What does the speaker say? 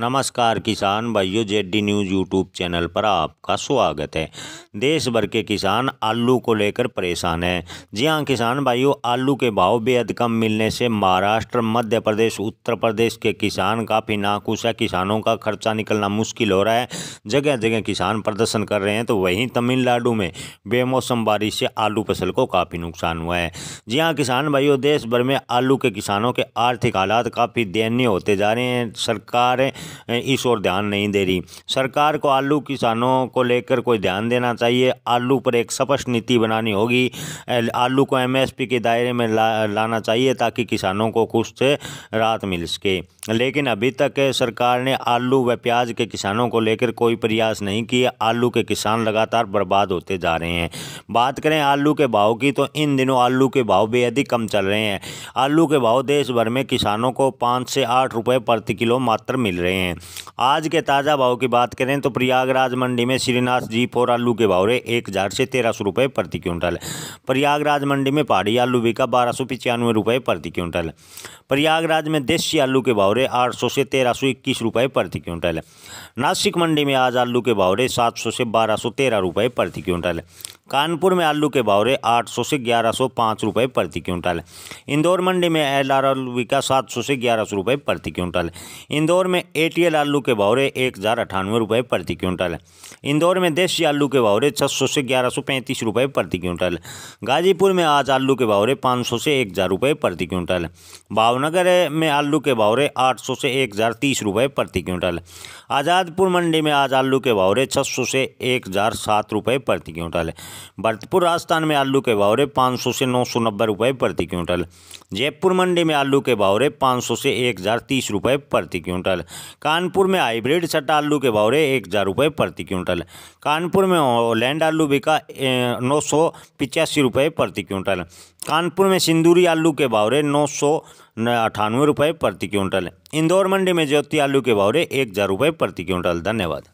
नमस्कार किसान भाइयों जेडी न्यूज़ यूट्यूब चैनल पर आपका स्वागत है देश भर के किसान आलू को लेकर परेशान हैं जी हाँ किसान भाइयों आलू के भाव बेहद कम मिलने से महाराष्ट्र मध्य प्रदेश उत्तर प्रदेश के किसान काफ़ी नाखुश है किसानों का खर्चा निकलना मुश्किल हो रहा है जगह जगह किसान प्रदर्शन कर रहे हैं तो वहीं तमिलनाडु में बेमौसम बारिश से आलू फसल को काफ़ी नुकसान हुआ है जी हाँ किसान भाइयों देश भर में आलू के किसानों के आर्थिक हालात काफ़ी दयनीय होते जा रहे हैं सरकारें इस ओर ध्यान नहीं दे रही सरकार को आलू किसानों को लेकर कोई ध्यान देना चाहिए आलू पर एक स्पष्ट नीति बनानी होगी आलू को एमएसपी के दायरे में ला, लाना चाहिए ताकि किसानों को कुछ से राहत मिल सके लेकिन अभी तक सरकार ने आलू व प्याज के किसानों को लेकर कोई प्रयास नहीं किए आलू के किसान लगातार बर्बाद होते जा रहे हैं बात करें आलू के भाव की तो इन दिनों आलू के भाव बेहद ही कम चल रहे हैं आलू के भाव देश भर में किसानों को पाँच से आठ रुपये प्रति किलो मात्र मिल रहे हैं रहे हैं आज के ताज़ा भाव की बात करें तो प्रयागराज मंडी में श्रीनाथ जी फोर आलू के भाव रहे एक हज़ार से तेरह सौ रुपये प्रति क्विंटल प्रयागराज मंडी में पहाड़ी आलू बिका बारह सौ पचानवे रुपये प्रति क्विंटल प्रयागराज में देसी आलू के भाव रहे आठ सौ से तेरह सौ इक्कीस रुपये प्रति क्विंटल नासिक मंडी में आज आलू के भाव रहे सात सौ से बारह सौ तेरह रुपये प्रति क्विंटल कानपुर में आलू के भाव रहे आठ सौ से ग्यारह सौ पाँच रुपये प्रति क्विंटल इंदौर मंडी में एल आर आलू का सात सौ से ग्यारह सौ रुपये प्रति क्विंटल इंदौर में ए टी एल आलू के भाव रहे एक हज़ार अठानवे रुपये प्रति क्विंटल इंदौर में देसी आलू के भाव रहे छः सौ से ग्यारह सौ पैंतीस रुपये प्रति क्विंटल गाजीपुर में आज आलू के भाव रहे पाँच सौ से एक हज़ार रुपये प्रति क्विंटल भावनगर में आलू के भाव रहे आठ सौ से एक हज़ार तीस रुपये प्रति क्विंटल आज़ादपुर मंडी में आज आलू के भाव रहे छः सौ से एक हज़ार सात रुपये प्रति क्विंटल भरतपुर राजस्थान में आलू के भावरे पाँच सौ से नौ सौ नब्बे रुपये प्रति क्विंटल जयपुर मंडी में आलू के भावरे पाँच सौ से एक हज़ार तीस रुपये प्रति क्विंटल कानपुर में हाइब्रिड छट आलू के भावरे एक हज़ार रुपये प्रति क्विंटल कानपुर में लैंड आलू बिका नौ सौ पिचासी रुपये प्रति क्विंटल कानपुर में सिंदूरी आलू के भावरे नौ सौ अठानवे रुपये प्रति क्विंटल इंदौर मंडी में ज्योति आलू के भावरे एक हज़ार रुपये प्रति क्विंटल धन्यवाद